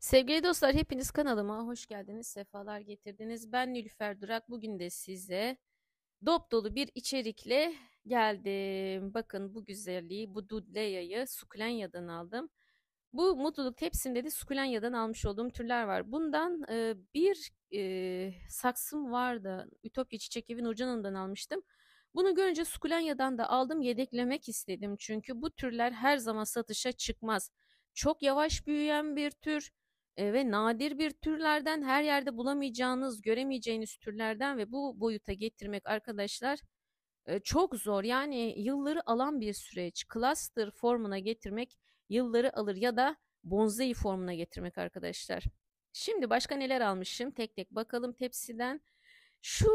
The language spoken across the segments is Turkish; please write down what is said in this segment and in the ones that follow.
Sevgili dostlar hepiniz kanalıma hoş geldiniz, sefalar getirdiniz. Ben Nülfer Durak. Bugün de size dop dolu bir içerikle geldim. Bakın bu güzelliği, bu dudleya'yı Sukulenya'dan aldım. Bu mutluluk tepsimde de Sukulenya'dan almış olduğum türler var. Bundan e, bir e, saksım vardı. Ütopya Çiçek Evi Nurcan'ından almıştım. Bunu görünce Sukulenya'dan da aldım yedeklemek istedim. Çünkü bu türler her zaman satışa çıkmaz. Çok yavaş büyüyen bir tür ve nadir bir türlerden her yerde bulamayacağınız, göremeyeceğiniz türlerden ve bu boyuta getirmek arkadaşlar çok zor. Yani yılları alan bir süreç. Cluster formuna getirmek yılları alır ya da bonsai formuna getirmek arkadaşlar. Şimdi başka neler almışım? Tek tek bakalım tepsiden. Şu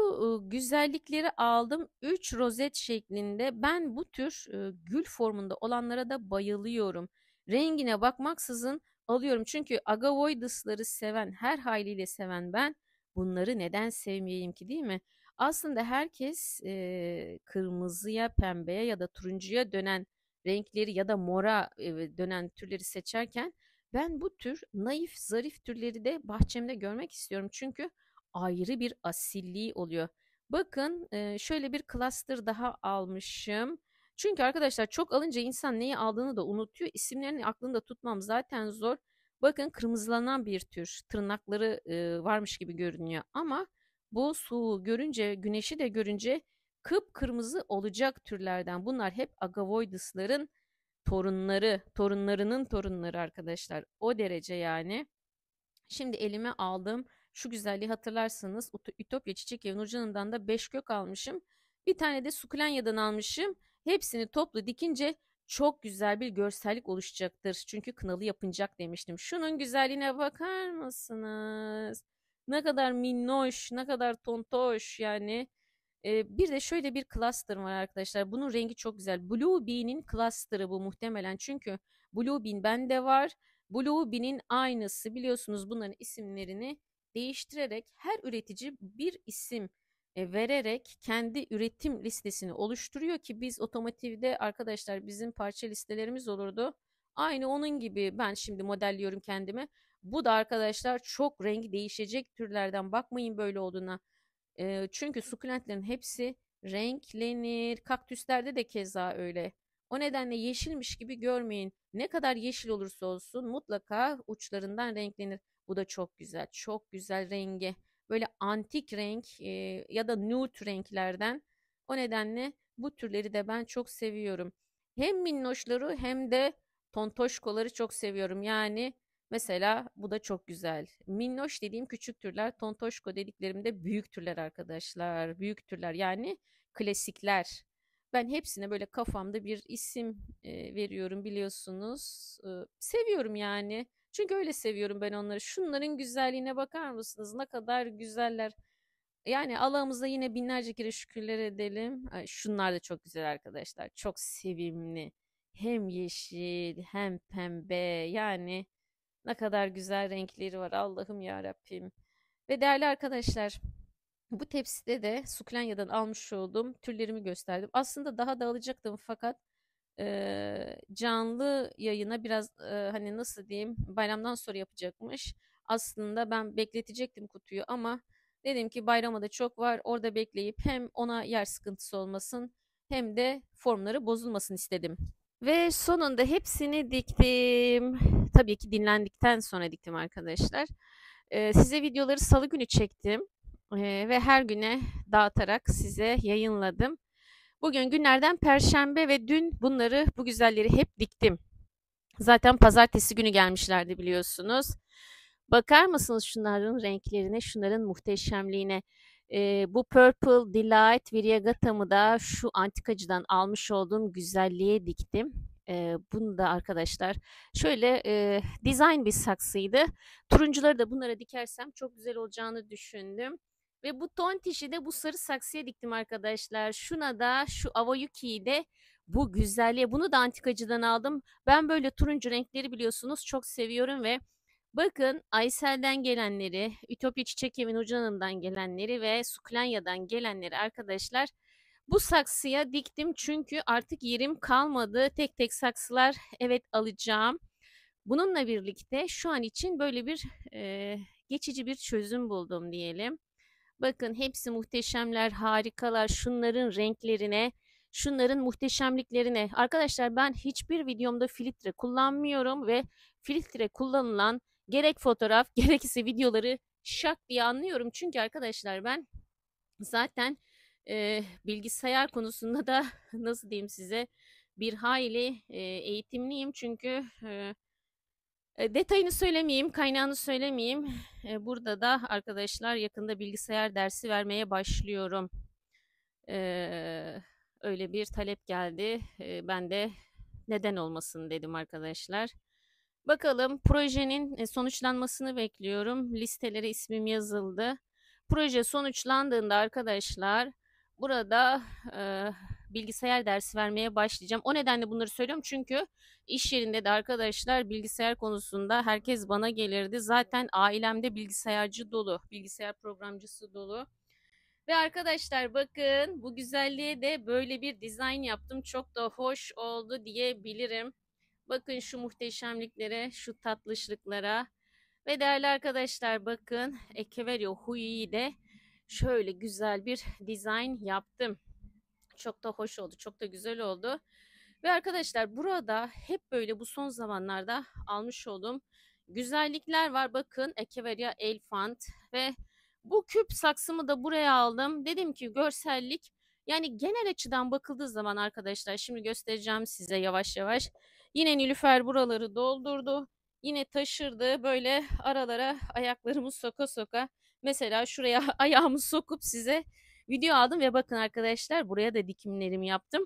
güzellikleri aldım. 3 rozet şeklinde. Ben bu tür gül formunda olanlara da bayılıyorum. Rengine bakmaksızın alıyorum. Çünkü Agavoidusları seven, her haliyle seven ben bunları neden sevmeyeyim ki değil mi? Aslında herkes e, kırmızıya, pembeye ya da turuncuya dönen renkleri ya da mora e, dönen türleri seçerken ben bu tür naif, zarif türleri de bahçemde görmek istiyorum. Çünkü ayrı bir asilliği oluyor. Bakın e, şöyle bir cluster daha almışım. Çünkü arkadaşlar çok alınca insan neyi aldığını da unutuyor. İsimlerini aklında tutmam zaten zor. Bakın kırmızılanan bir tür tırnakları e, varmış gibi görünüyor ama bu suğu görünce güneşi de görünce kıpkırmızı olacak türlerden. Bunlar hep agavoidusların torunları, torunlarının torunları arkadaşlar. O derece yani. Şimdi elime aldım. Şu güzelliği hatırlarsınız. Ütopya Çiçek Evi Nurcan'ımdan da 5 kök almışım. Bir tane de Sukulenya'dan almışım. Hepsini toplu dikince çok güzel bir görsellik oluşacaktır. Çünkü kınalı yapınacak demiştim. Şunun güzelliğine bakar mısınız? Ne kadar minnoş, ne kadar tontoş yani. Ee, bir de şöyle bir cluster var arkadaşlar. Bunun rengi çok güzel. Blue Bean'in cluster'ı bu muhtemelen. Çünkü Blue Bean bende var. Blue Bean'in aynısı biliyorsunuz bunların isimlerini değiştirerek her üretici bir isim e, vererek kendi üretim listesini oluşturuyor ki biz otomotivde arkadaşlar bizim parça listelerimiz olurdu. Aynı onun gibi ben şimdi modelliyorum kendimi. Bu da arkadaşlar çok rengi değişecek türlerden bakmayın böyle olduğuna. E, çünkü sukulentlerin hepsi renklenir. Kaktüslerde de keza öyle. O nedenle yeşilmiş gibi görmeyin. Ne kadar yeşil olursa olsun mutlaka uçlarından renklenir. Bu da çok güzel, çok güzel rengi böyle antik renk e, ya da nude renklerden. O nedenle bu türleri de ben çok seviyorum. Hem minnoşları hem de tontoşkoları çok seviyorum. Yani mesela bu da çok güzel. Minnoş dediğim küçük türler, tontoşko dediklerimde büyük türler arkadaşlar. Büyük türler yani klasikler. Ben hepsine böyle kafamda bir isim e, veriyorum biliyorsunuz. E, seviyorum yani. Çünkü öyle seviyorum ben onları. Şunların güzelliğine bakar mısınız? Ne kadar güzeller. Yani Allah'ımıza yine binlerce kere şükürler edelim. Ay, şunlar da çok güzel arkadaşlar. Çok sevimli. Hem yeşil hem pembe. Yani ne kadar güzel renkleri var. Allah'ım ya Rabbim. Ve değerli arkadaşlar bu tepside de Suklenya'dan almış olduğum türlerimi gösterdim. Aslında daha da alacaktım fakat e, canlı yayına biraz e, hani nasıl diyeyim bayramdan sonra yapacakmış. Aslında ben bekletecektim kutuyu ama dedim ki bayrama da çok var orada bekleyip hem ona yer sıkıntısı olmasın hem de formları bozulmasın istedim. Ve sonunda hepsini diktim. Tabii ki dinlendikten sonra diktim arkadaşlar. Ee, size videoları salı günü çektim ee, ve her güne dağıtarak size yayınladım. Bugün günlerden perşembe ve dün bunları bu güzelleri hep diktim. Zaten pazartesi günü gelmişlerdi biliyorsunuz. Bakar mısınız şunların renklerine, şunların muhteşemliğine? Ee, bu Purple Delight Viragatam'ı da şu antikacıdan almış olduğum güzelliğe diktim. Ee, bunu da arkadaşlar şöyle e, design bir saksıydı. Turuncuları da bunlara dikersem çok güzel olacağını düşündüm. Ve bu tontişi de bu sarı saksıya diktim arkadaşlar. Şuna da şu avayuki'yi de bu güzelliğe. Bunu da antikacıdan aldım. Ben böyle turuncu renkleri biliyorsunuz çok seviyorum ve bakın Aysel'den gelenleri, Ütopya Çiçek Evi'nin Hocanım'dan gelenleri ve Suklanya'dan gelenleri arkadaşlar bu saksıya diktim çünkü artık yerim kalmadı. Tek tek saksılar evet alacağım. Bununla birlikte şu an için böyle bir e, geçici bir çözüm buldum diyelim. Bakın hepsi muhteşemler, harikalar. Şunların renklerine, şunların muhteşemliklerine. Arkadaşlar ben hiçbir videomda filtre kullanmıyorum ve filtre kullanılan gerek fotoğraf gerekse videoları şak diye anlıyorum. Çünkü arkadaşlar ben zaten e, bilgisayar konusunda da nasıl diyeyim size bir hayli e, eğitimliyim. Çünkü e, e, detayını söylemeyeyim, kaynağını söylemeyeyim. E, burada da arkadaşlar yakında bilgisayar dersi vermeye başlıyorum. E, öyle bir talep geldi. ben de neden olmasın dedim arkadaşlar. Bakalım projenin sonuçlanmasını bekliyorum. Listelere ismim yazıldı. Proje sonuçlandığında arkadaşlar burada bilgisayar dersi vermeye başlayacağım. O nedenle bunları söylüyorum çünkü iş yerinde de arkadaşlar bilgisayar konusunda herkes bana gelirdi. Zaten ailemde bilgisayarcı dolu, bilgisayar programcısı dolu. Ve arkadaşlar bakın bu güzelliğe de böyle bir dizayn yaptım. Çok da hoş oldu diyebilirim. Bakın şu muhteşemliklere, şu tatlışlıklara. Ve değerli arkadaşlar bakın Ekeverio Hui'yi de şöyle güzel bir dizayn yaptım. Çok da hoş oldu. Çok da güzel oldu. Ve arkadaşlar burada hep böyle bu son zamanlarda almış olduğum güzellikler var. Bakın Echeveria Elfant ve bu küp saksımı da buraya aldım. Dedim ki görsellik yani genel açıdan bakıldığı zaman arkadaşlar şimdi göstereceğim size yavaş yavaş. Yine Nilüfer buraları doldurdu. Yine taşırdı böyle aralara ayaklarımı soka soka. Mesela şuraya ayağımı sokup size video aldım ve bakın arkadaşlar buraya da dikimlerimi yaptım.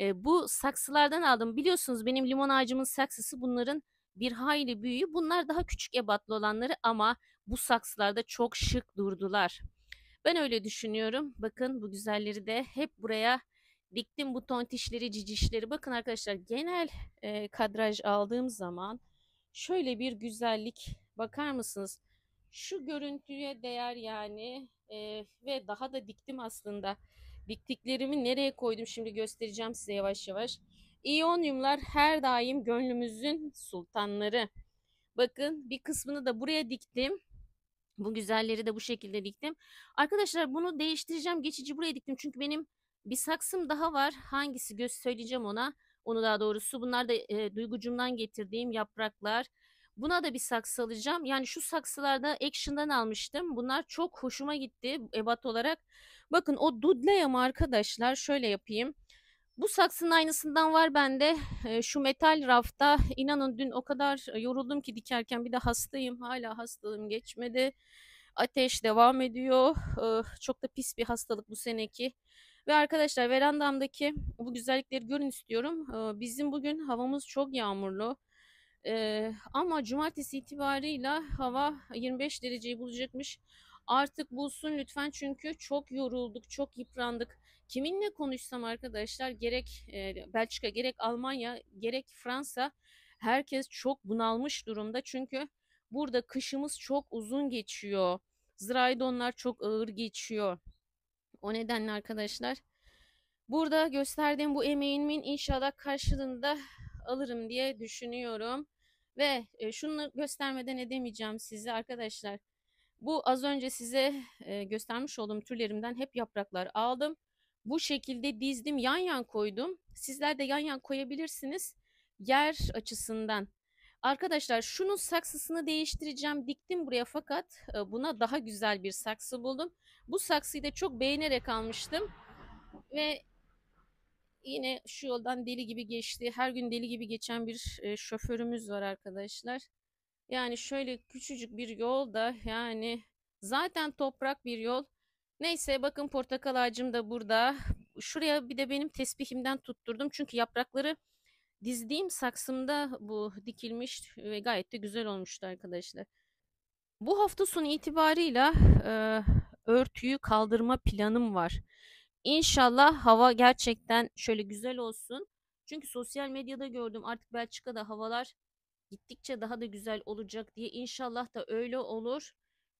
E, bu saksılardan aldım. Biliyorsunuz benim limon ağacımın saksısı bunların bir hayli büyüğü. Bunlar daha küçük ebatlı olanları ama bu saksılarda çok şık durdular. Ben öyle düşünüyorum. Bakın bu güzelleri de hep buraya diktim bu tontişleri, cicişleri. Bakın arkadaşlar genel e, kadraj aldığım zaman şöyle bir güzellik bakar mısınız? şu görüntüye değer yani e, ve daha da diktim aslında. Diktiklerimi nereye koydum şimdi göstereceğim size yavaş yavaş. İyonyumlar her daim gönlümüzün sultanları. Bakın bir kısmını da buraya diktim. Bu güzelleri de bu şekilde diktim. Arkadaşlar bunu değiştireceğim. Geçici buraya diktim. Çünkü benim bir saksım daha var. Hangisi göz söyleyeceğim ona. Onu daha doğrusu bunlar da e, duygucumdan getirdiğim yapraklar. Buna da bir saksı alacağım. Yani şu saksılarda Action'dan almıştım. Bunlar çok hoşuma gitti ebat olarak. Bakın o dudleyam arkadaşlar şöyle yapayım. Bu saksının aynısından var bende. Ee, şu metal rafta İnanın dün o kadar e, yoruldum ki dikerken bir de hastayım. Hala hastalığım geçmedi. Ateş devam ediyor. Öh, çok da pis bir hastalık bu seneki. Ve arkadaşlar verandamdaki bu güzellikleri görün istiyorum. Ee, bizim bugün havamız çok yağmurlu. Ee, ama cumartesi itibarıyla hava 25 dereceyi bulacakmış. Artık bulsun lütfen çünkü çok yorulduk, çok yıprandık. Kiminle konuşsam arkadaşlar gerek e, Belçika, gerek Almanya, gerek Fransa herkes çok bunalmış durumda. Çünkü burada kışımız çok uzun geçiyor. donlar çok ağır geçiyor. O nedenle arkadaşlar burada gösterdiğim bu emeğimin inşallah karşılığında alırım diye düşünüyorum. Ve e, şunu göstermeden edemeyeceğim size arkadaşlar. Bu az önce size e, göstermiş olduğum türlerimden hep yapraklar aldım. Bu şekilde dizdim, yan yan koydum. Sizler de yan yan koyabilirsiniz yer açısından. Arkadaşlar şunun saksısını değiştireceğim. Diktim buraya fakat e, buna daha güzel bir saksı buldum. Bu saksıyı da çok beğenerek almıştım. Ve yine şu yoldan deli gibi geçti. Her gün deli gibi geçen bir e, şoförümüz var arkadaşlar. Yani şöyle küçücük bir yolda yani zaten toprak bir yol. Neyse bakın portakal ağacım da burada. Şuraya bir de benim tesbihimden tutturdum. Çünkü yaprakları dizdiğim saksımda bu dikilmiş ve gayet de güzel olmuştu arkadaşlar. Bu hafta sonu itibarıyla e, örtüyü kaldırma planım var. İnşallah hava gerçekten şöyle güzel olsun. Çünkü sosyal medyada gördüm artık Belçika'da havalar gittikçe daha da güzel olacak diye. inşallah da öyle olur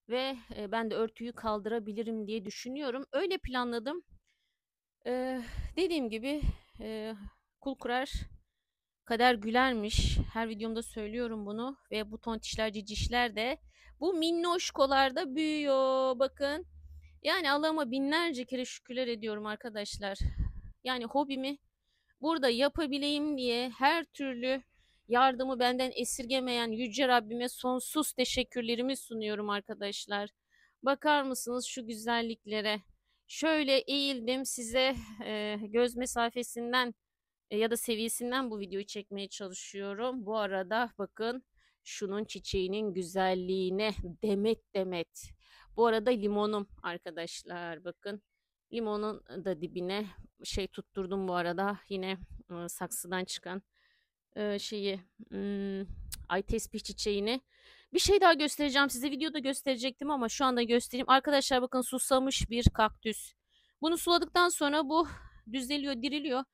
ve e, ben de örtüyü kaldırabilirim diye düşünüyorum. Öyle planladım. Ee, dediğim gibi e, kul kurar kader gülermiş. Her videomda söylüyorum bunu ve bu tontişler cicişler de bu minnoşkolarda büyüyor. Bakın yani Allah'ıma binlerce kere şükürler ediyorum arkadaşlar. Yani hobimi burada yapabileyim diye her türlü yardımı benden esirgemeyen Yüce Rabbime sonsuz teşekkürlerimi sunuyorum arkadaşlar. Bakar mısınız şu güzelliklere? Şöyle eğildim size e, göz mesafesinden e, ya da seviyesinden bu videoyu çekmeye çalışıyorum. Bu arada bakın şunun çiçeğinin güzelliğine demet demet bu arada limonum arkadaşlar bakın. Limonun da dibine şey tutturdum bu arada. Yine e, saksıdan çıkan e, şeyi e, ay tespih çiçeğini. Bir şey daha göstereceğim size. Videoda gösterecektim ama şu anda göstereyim. Arkadaşlar bakın susamış bir kaktüs. Bunu suladıktan sonra bu düzeliyor, diriliyor.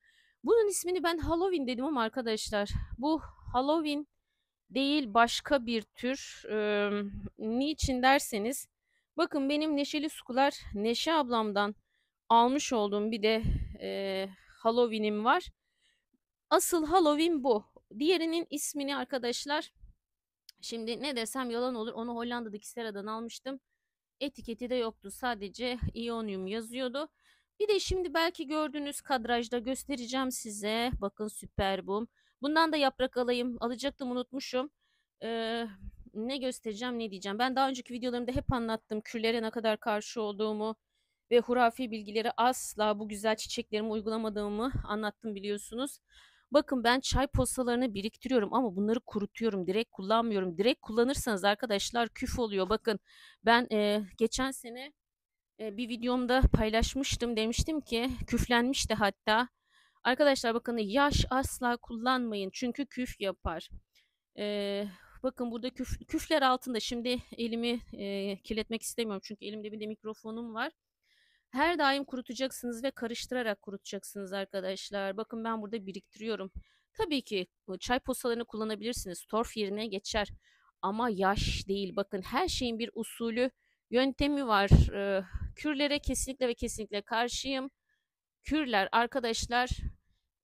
Bunun ismini ben Halloween dedim ama arkadaşlar bu Halloween değil başka bir tür. Ee, niçin derseniz Bakın benim Neşeli Sukular Neşe ablamdan almış olduğum bir de e, Halloween'im var. Asıl Halloween bu. Diğerinin ismini arkadaşlar şimdi ne desem yalan olur onu Hollanda'daki Sera'dan almıştım. Etiketi de yoktu sadece Ionium yazıyordu. Bir de şimdi belki gördüğünüz kadrajda göstereceğim size. Bakın süper bu. Bundan da yaprak alayım. Alacaktım unutmuşum. Ee, ne göstereceğim ne diyeceğim. Ben daha önceki videolarımda hep anlattım küllere ne kadar karşı olduğumu ve hurafi bilgileri asla bu güzel çiçeklerimi uygulamadığımı anlattım biliyorsunuz. Bakın ben çay posalarını biriktiriyorum ama bunları kurutuyorum. Direkt kullanmıyorum. Direkt kullanırsanız arkadaşlar küf oluyor. Bakın ben e, geçen sene e, bir videomda paylaşmıştım. Demiştim ki küflenmişti hatta. Arkadaşlar bakın yaş asla kullanmayın. Çünkü küf yapar. E, Bakın burada küf, küfler altında şimdi elimi e, kirletmek istemiyorum çünkü elimde bir de mikrofonum var. Her daim kurutacaksınız ve karıştırarak kurutacaksınız arkadaşlar. Bakın ben burada biriktiriyorum. Tabii ki çay posalarını kullanabilirsiniz. Torf yerine geçer. Ama yaş değil. Bakın her şeyin bir usulü, yöntemi var. Ee, kürlere kesinlikle ve kesinlikle karşıyım. Kürler arkadaşlar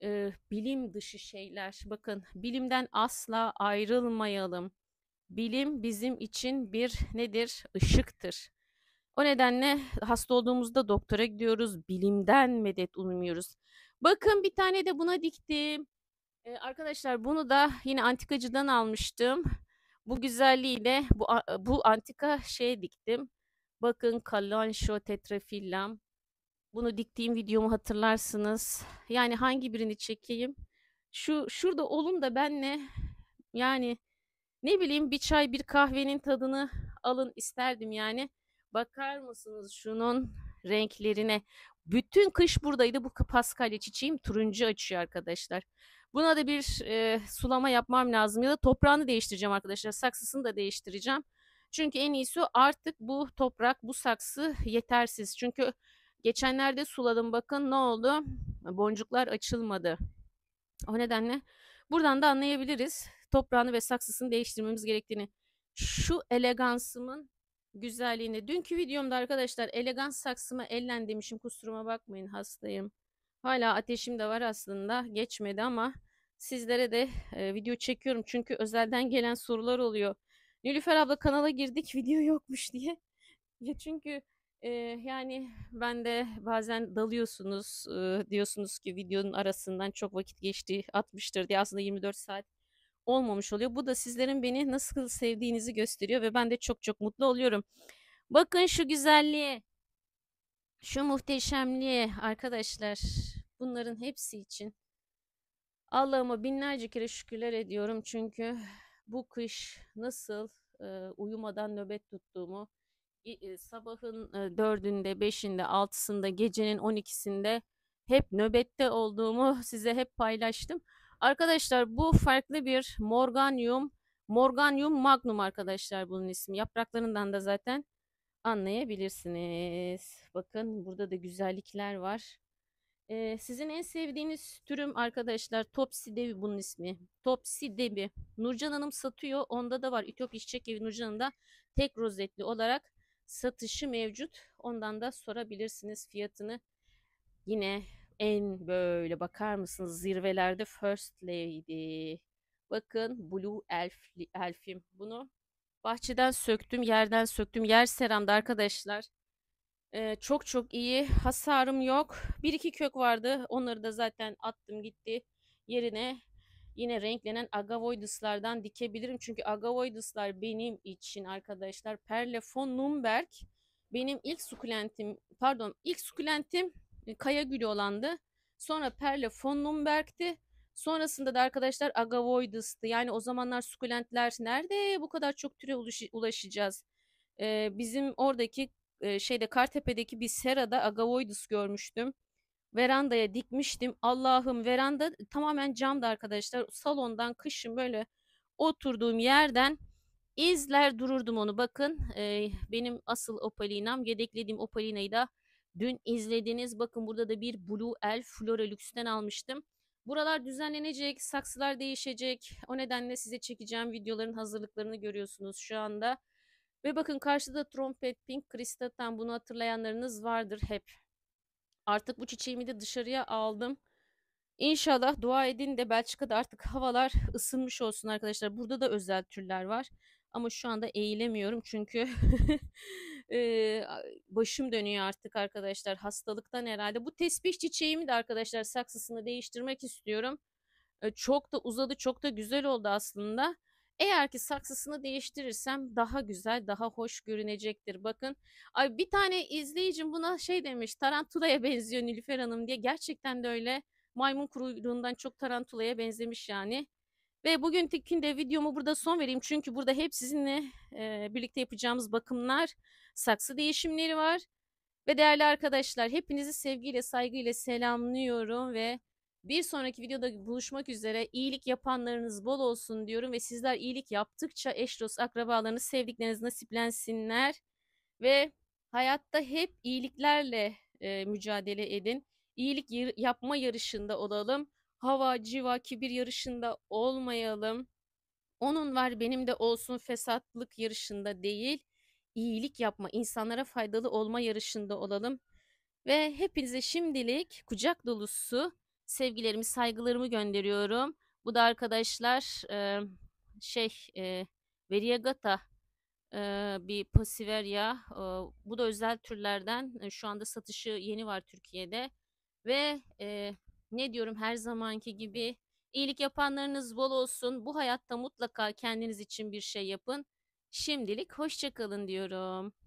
e, bilim dışı şeyler. Bakın bilimden asla ayrılmayalım. Bilim bizim için bir nedir? Işıktır. O nedenle hasta olduğumuzda doktora gidiyoruz. Bilimden medet umuyoruz. Bakın bir tane de buna diktim. Ee, arkadaşlar bunu da yine antikacıdan almıştım. Bu güzelliğiyle bu, bu antika şeye diktim. Bakın Kalanşo tetrafillam. Bunu diktiğim videomu hatırlarsınız. Yani hangi birini çekeyim? Şu şurada olun da benle yani ne bileyim bir çay bir kahvenin tadını alın isterdim yani. Bakar mısınız şunun renklerine? Bütün kış buradaydı bu paskalya çiçeğim turuncu açıyor arkadaşlar. Buna da bir e, sulama yapmam lazım ya da toprağını değiştireceğim arkadaşlar. Saksısını da değiştireceğim. Çünkü en iyisi artık bu toprak, bu saksı yetersiz. Çünkü Geçenlerde suladım bakın ne oldu? Boncuklar açılmadı. O nedenle buradan da anlayabiliriz toprağını ve saksısını değiştirmemiz gerektiğini. Şu elegansımın güzelliğini. Dünkü videomda arkadaşlar elegans saksıma ellen demişim kusuruma bakmayın hastayım. Hala ateşim de var aslında geçmedi ama sizlere de e, video çekiyorum. Çünkü özelden gelen sorular oluyor. Nilüfer abla kanala girdik video yokmuş diye. Ya çünkü yani ben de bazen dalıyorsunuz diyorsunuz ki videonun arasından çok vakit geçti atmıştır diye aslında 24 saat olmamış oluyor. Bu da sizlerin beni nasıl sevdiğinizi gösteriyor ve ben de çok çok mutlu oluyorum. Bakın şu güzelliğe, şu muhteşemliğe arkadaşlar bunların hepsi için Allah'ıma binlerce kere şükürler ediyorum çünkü bu kış nasıl uyumadan nöbet tuttuğumu e, sabahın e, dördünde, beşinde, altısında, gecenin on ikisinde hep nöbette olduğumu size hep paylaştım. Arkadaşlar bu farklı bir morganium, morganium magnum arkadaşlar bunun ismi. Yapraklarından da zaten anlayabilirsiniz. Bakın burada da güzellikler var. Ee, sizin en sevdiğiniz türüm arkadaşlar Topsidevi bunun ismi. Topsidevi. Nurcan Hanım satıyor. Onda da var. İtiyop İşçek Evi Nurcan Hanım'da tek rozetli olarak satışı mevcut. Ondan da sorabilirsiniz fiyatını. Yine en böyle bakar mısınız zirvelerde First Lady. Bakın Blue Elf, Elf'im bunu. Bahçeden söktüm, yerden söktüm. Yer seramda arkadaşlar. Ee, çok çok iyi. Hasarım yok. Bir iki kök vardı. Onları da zaten attım gitti. Yerine Yine renklenen agavoiduslardan dikebilirim. Çünkü agavoiduslar benim için arkadaşlar Perle von Numberg benim ilk sukulentim pardon ilk sukulentim e, kaya gülü olandı. Sonra Perle von Numberg'ti. Sonrasında da arkadaşlar agavoidus'tu. Yani o zamanlar sukulentler nerede bu kadar çok türe ulaşacağız? Ee, bizim oradaki e, şeyde Kartepe'deki bir serada agavoidus görmüştüm verandaya dikmiştim. Allah'ım veranda tamamen camdı arkadaşlar. Salondan kışın böyle oturduğum yerden izler dururdum onu. Bakın e, benim asıl opalinam. Yedeklediğim opalinayı da dün izlediniz. Bakın burada da bir Blue Elf Flora Lux'ten almıştım. Buralar düzenlenecek, saksılar değişecek. O nedenle size çekeceğim videoların hazırlıklarını görüyorsunuz şu anda. Ve bakın karşıda trompet, pink, kristaten bunu hatırlayanlarınız vardır hep. Artık bu çiçeğimi de dışarıya aldım. İnşallah dua edin de Belçika'da artık havalar ısınmış olsun arkadaşlar. Burada da özel türler var. Ama şu anda eğilemiyorum çünkü başım dönüyor artık arkadaşlar hastalıktan herhalde. Bu tesbih çiçeğimi de arkadaşlar saksısını değiştirmek istiyorum. çok da uzadı çok da güzel oldu aslında. Eğer ki saksısını değiştirirsem daha güzel, daha hoş görünecektir. Bakın ay bir tane izleyicim buna şey demiş tarantulaya benziyor Nilüfer Hanım diye. Gerçekten de öyle maymun kuyruğundan çok tarantulaya benzemiş yani. Ve bugün de videomu burada son vereyim. Çünkü burada hep sizinle e, birlikte yapacağımız bakımlar, saksı değişimleri var. Ve değerli arkadaşlar hepinizi sevgiyle, saygıyla selamlıyorum ve bir sonraki videoda buluşmak üzere. İyilik yapanlarınız bol olsun diyorum ve sizler iyilik yaptıkça eş dost akrabalarınız, sevdikleriniz nasiplensinler ve hayatta hep iyiliklerle e, mücadele edin. İyilik yar- yapma yarışında olalım. Hava, civa, kibir yarışında olmayalım. Onun var benim de olsun fesatlık yarışında değil. İyilik yapma, insanlara faydalı olma yarışında olalım. Ve hepinize şimdilik kucak dolusu sevgilerimi, saygılarımı gönderiyorum. Bu da arkadaşlar e, şey e, Variegata e, bir Pasiveria. E, bu da özel türlerden. E, şu anda satışı yeni var Türkiye'de. Ve e, ne diyorum her zamanki gibi iyilik yapanlarınız bol olsun. Bu hayatta mutlaka kendiniz için bir şey yapın. Şimdilik hoşçakalın diyorum.